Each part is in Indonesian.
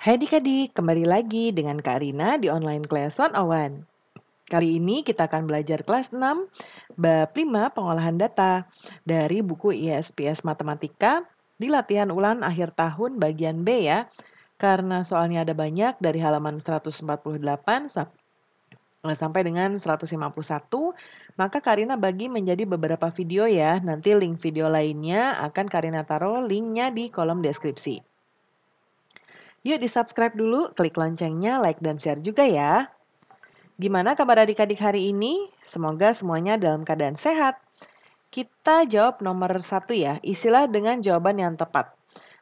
Hai adik-adik, kembali lagi dengan Kak Rina di Online Class on Kali ini kita akan belajar kelas 6, bab 5 pengolahan data dari buku ISPS Matematika di latihan ulang akhir tahun bagian B ya. Karena soalnya ada banyak dari halaman 148 eh, sampai dengan 151, maka Karina bagi menjadi beberapa video ya. Nanti link video lainnya akan Karina taruh linknya di kolom deskripsi. Yuk di-subscribe dulu, klik loncengnya, like dan share juga ya. Gimana kabar adik-adik hari ini? Semoga semuanya dalam keadaan sehat. Kita jawab nomor satu ya, isilah dengan jawaban yang tepat.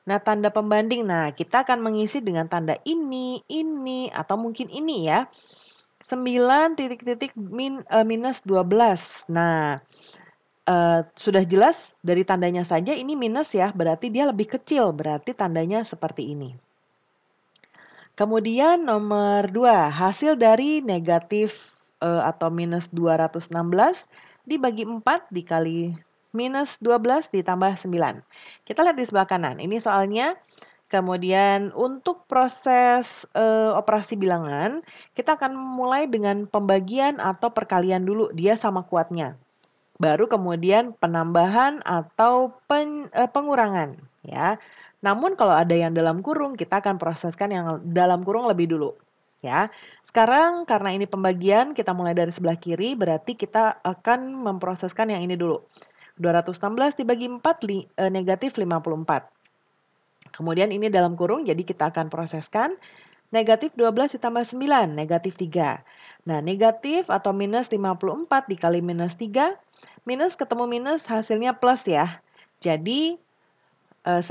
Nah, tanda pembanding. Nah, kita akan mengisi dengan tanda ini, ini, atau mungkin ini ya. 9 titik-titik min, uh, minus 12. Nah, uh, sudah jelas dari tandanya saja ini minus ya, berarti dia lebih kecil, berarti tandanya seperti ini. Kemudian nomor 2, hasil dari negatif uh, atau minus 216 dibagi 4 dikali minus 12 ditambah 9. Kita lihat di sebelah kanan, ini soalnya. Kemudian untuk proses e, operasi bilangan, kita akan mulai dengan pembagian atau perkalian dulu, dia sama kuatnya. Baru kemudian penambahan atau pen, e, pengurangan. ya. Namun kalau ada yang dalam kurung, kita akan proseskan yang dalam kurung lebih dulu. Ya, sekarang karena ini pembagian, kita mulai dari sebelah kiri, berarti kita akan memproseskan yang ini dulu. 216 dibagi 4, li, e, negatif 54. Kemudian ini dalam kurung, jadi kita akan proseskan negatif 12 ditambah 9, negatif 3. Nah, negatif atau minus 54 dikali minus 3, minus ketemu minus hasilnya plus ya. Jadi, Eh,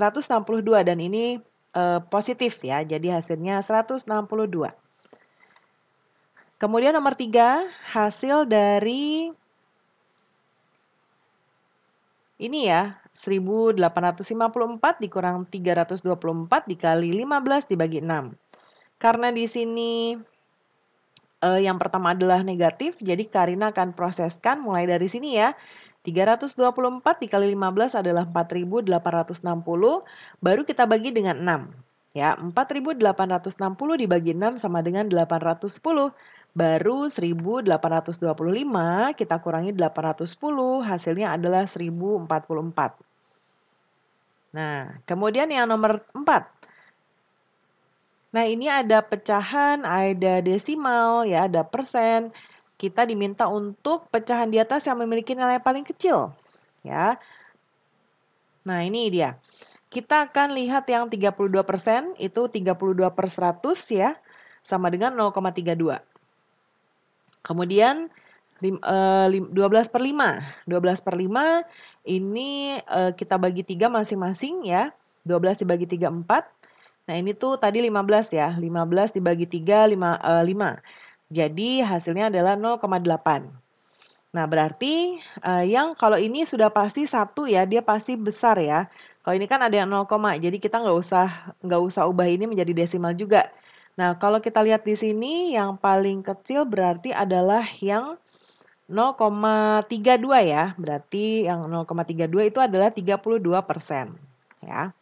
puluh 162 dan ini, eh, positif ya. Jadi hasilnya 162. Kemudian nomor 3, hasil dari ini ya, 1854 dikurang 324 dikali 15 dibagi 6. Karena di sini eh, yang pertama adalah negatif, jadi Karina akan proseskan mulai dari sini ya. 324 dikali 15 adalah 4860, baru kita bagi dengan 6. Ya, 4860 dibagi 6 sama dengan 810. Baru 1825 kita kurangi 810, hasilnya adalah 1044. Nah, kemudian yang nomor 4. Nah, ini ada pecahan, ada desimal, ya, ada persen kita diminta untuk pecahan di atas yang memiliki nilai paling kecil. Ya. Nah, ini dia. Kita akan lihat yang 32% itu 32 per 100 ya, sama dengan 0,32. Kemudian 12 eh, per 5. 12 per 5 ini eh, kita bagi 3 masing-masing ya. 12 dibagi 3, 4. Nah ini tuh tadi 15 ya. 15 dibagi 3, 5. 5. Jadi hasilnya adalah 0,8. Nah, berarti uh, yang kalau ini sudah pasti satu ya, dia pasti besar ya. Kalau ini kan ada yang 0, jadi kita nggak usah nggak usah ubah ini menjadi desimal juga. Nah, kalau kita lihat di sini yang paling kecil berarti adalah yang 0,32 ya. Berarti yang 0,32 itu adalah 32 persen ya.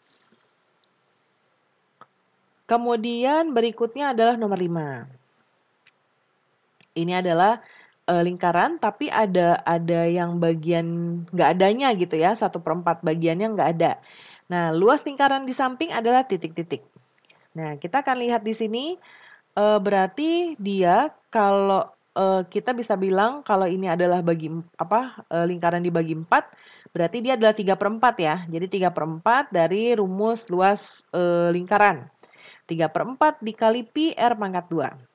Kemudian berikutnya adalah nomor 5 ini adalah uh, lingkaran tapi ada ada yang bagian nggak adanya gitu ya satu perempat bagiannya nggak ada nah luas lingkaran di samping adalah titik-titik nah kita akan lihat di sini uh, berarti dia kalau uh, kita bisa bilang kalau ini adalah bagi apa uh, lingkaran dibagi empat berarti dia adalah tiga perempat ya jadi tiga perempat dari rumus luas uh, lingkaran 3 per 4 dikali pi R pangkat 2.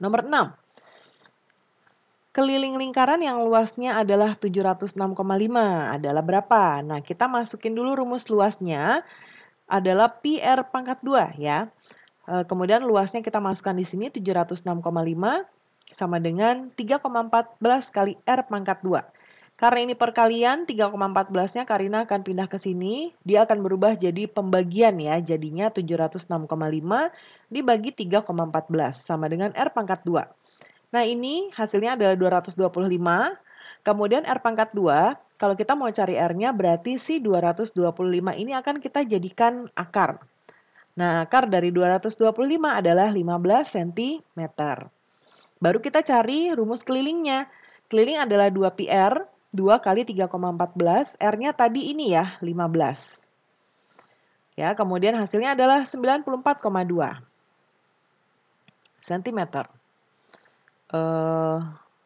Nomor 6. Keliling lingkaran yang luasnya adalah 706,5 adalah berapa? Nah, kita masukin dulu rumus luasnya adalah PR pangkat 2 ya. E, kemudian luasnya kita masukkan di sini 706,5 sama dengan 3,14 kali R pangkat 2. Karena ini perkalian 3,14-nya Karina akan pindah ke sini. Dia akan berubah jadi pembagian ya. Jadinya 706,5 dibagi 3,14 sama dengan R pangkat 2. Nah ini hasilnya adalah 225. Kemudian R pangkat 2, kalau kita mau cari R-nya berarti si 225 ini akan kita jadikan akar. Nah, akar dari 225 adalah 15 cm. Baru kita cari rumus kelilingnya. Keliling adalah 2PR 2 kali 3,14, R-nya tadi ini ya, 15. Ya, kemudian hasilnya adalah 94,2 cm. Uh,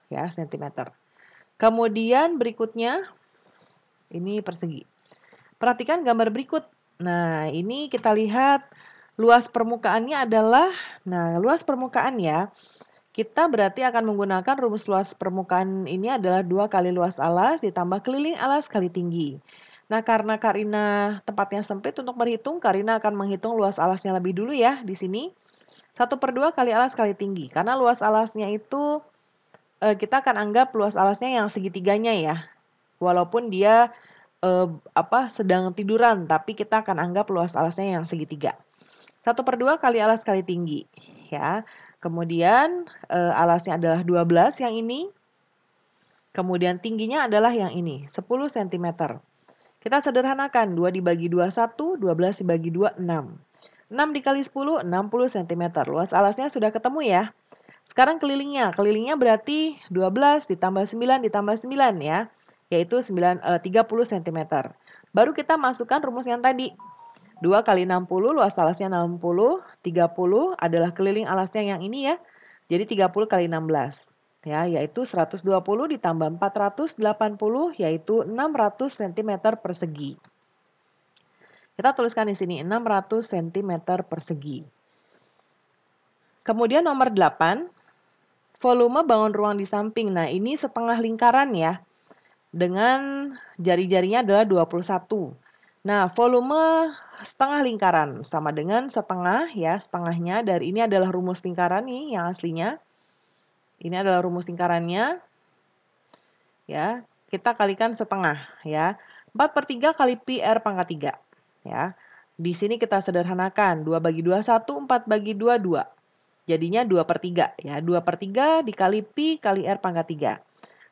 ya, cm. Kemudian berikutnya, ini persegi. Perhatikan gambar berikut. Nah, ini kita lihat luas permukaannya adalah, nah luas permukaan ya, kita berarti akan menggunakan rumus luas permukaan ini adalah dua kali luas alas ditambah keliling alas kali tinggi. Nah, karena Karina tempatnya sempit untuk berhitung, Karina akan menghitung luas alasnya lebih dulu ya di sini. 1 per 2 kali alas kali tinggi. Karena luas alasnya itu eh, kita akan anggap luas alasnya yang segitiganya ya. Walaupun dia eh, apa sedang tiduran, tapi kita akan anggap luas alasnya yang segitiga. 1 per 2 kali alas kali tinggi. ya. Kemudian eh, alasnya adalah 12 yang ini. Kemudian tingginya adalah yang ini, 10 cm. Kita sederhanakan, 2 dibagi 2, 1, 12 dibagi 2, 6. 6 dikali 10, 60 cm. Luas alasnya sudah ketemu ya. Sekarang kelilingnya, kelilingnya berarti 12 ditambah 9 ditambah 9 ya, yaitu 9, eh, 30 cm. Baru kita masukkan rumus yang tadi, 2 kali 60, luas talasnya 60, 30 adalah keliling alasnya yang ini ya. Jadi 30 kali 16 ya yaitu 120 ditambah 480 yaitu 600 cm persegi. Kita tuliskan di sini 600 cm persegi. Kemudian nomor 8, volume bangun ruang di samping. Nah, ini setengah lingkaran ya. Dengan jari-jarinya adalah 21. Nah, volume setengah lingkaran sama dengan setengah ya, setengahnya dari ini adalah rumus lingkaran nih yang aslinya. Ini adalah rumus lingkarannya. Ya, kita kalikan setengah ya. 4 per 3 kali pi r pangkat 3 ya. Di sini kita sederhanakan 2 bagi 2 1, 4 bagi 2 2. Jadinya 2 per 3 ya. 2 per 3 dikali pi kali r pangkat 3.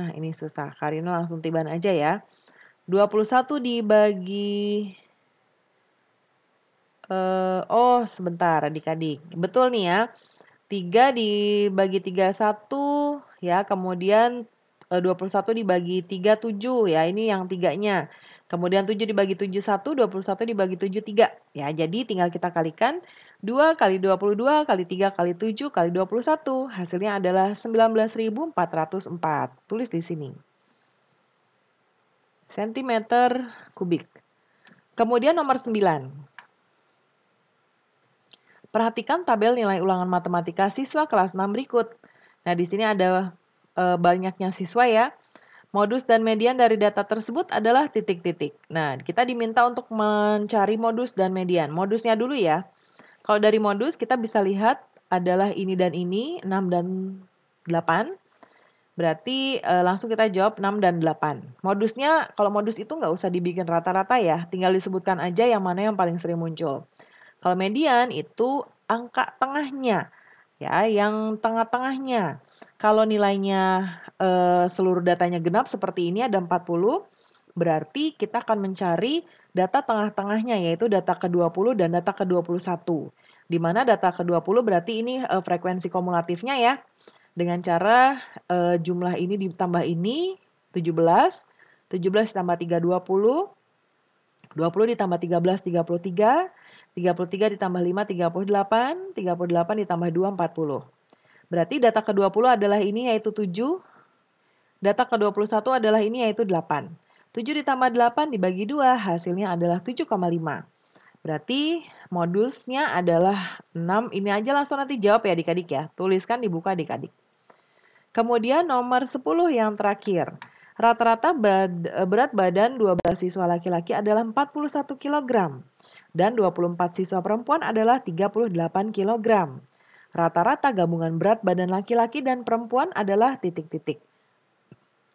Nah, ini susah. Karina langsung tiban aja ya. 21 dibagi uh, oh sebentar adik-adik. Betul nih ya. 3 dibagi 31, ya, kemudian eh, uh, 21 dibagi 37, ya. Ini yang tiganya. Kemudian 7 dibagi 71, 21 dibagi 73. Ya, jadi tinggal kita kalikan 2 kali 22 kali 3 kali 7 kali 21 hasilnya adalah 19.404. Tulis di sini. Sentimeter kubik. Kemudian nomor 9. Perhatikan tabel nilai ulangan matematika siswa kelas 6 berikut. Nah, di sini ada e, banyaknya siswa ya. Modus dan median dari data tersebut adalah titik-titik. Nah, kita diminta untuk mencari modus dan median. Modusnya dulu ya. Kalau dari modus kita bisa lihat adalah ini dan ini, 6 dan 8. Berarti e, langsung kita jawab 6 dan 8. Modusnya, kalau modus itu nggak usah dibikin rata-rata ya, tinggal disebutkan aja yang mana yang paling sering muncul. Kalau median itu angka tengahnya, ya, yang tengah-tengahnya. Kalau nilainya e, seluruh datanya genap seperti ini ada 40, berarti kita akan mencari data tengah-tengahnya yaitu data ke-20 dan data ke-21. Di mana data ke-20 berarti ini e, frekuensi kumulatifnya ya. Dengan cara e, jumlah ini ditambah ini 17, 17 ditambah 3 20, 20 ditambah 13 33, 33 ditambah 5 38, 38 ditambah 2 40. Berarti data ke-20 adalah ini yaitu 7, data ke-21 adalah ini yaitu 8. 7 ditambah 8 dibagi 2 hasilnya adalah 7,5. Berarti modusnya adalah 6. Ini aja langsung nanti jawab ya adik-adik ya. Tuliskan dibuka adik-adik. Kemudian nomor 10 yang terakhir. Rata-rata eh, berat badan 12 siswa laki-laki adalah 41 kg dan 24 siswa perempuan adalah 38 kg. Rata-rata gabungan berat badan laki-laki dan perempuan adalah titik-titik.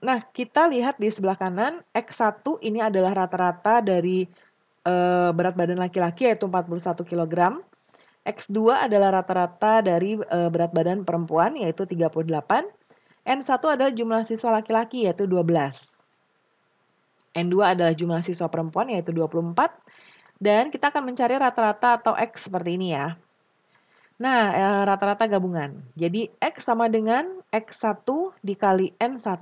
Nah, kita lihat di sebelah kanan, X1 ini adalah rata-rata dari e, berat badan laki-laki yaitu 41 kg. X2 adalah rata-rata dari e, berat badan perempuan yaitu 38. N1 adalah jumlah siswa laki-laki yaitu 12. N2 adalah jumlah siswa perempuan yaitu 24. Dan kita akan mencari rata-rata atau X seperti ini ya. Nah, eh, rata-rata gabungan. Jadi X sama dengan X1 dikali N1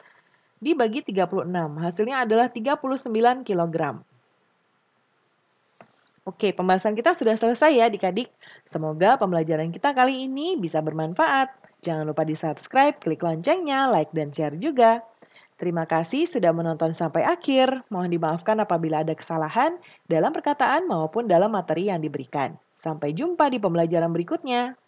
dibagi 36. Hasilnya adalah 39 kg. Oke, pembahasan kita sudah selesai ya adik-adik. Semoga pembelajaran kita kali ini bisa bermanfaat. Jangan lupa di subscribe, klik loncengnya, like dan share juga. Terima kasih sudah menonton sampai akhir. Mohon dimaafkan apabila ada kesalahan dalam perkataan maupun dalam materi yang diberikan. Sampai jumpa di pembelajaran berikutnya.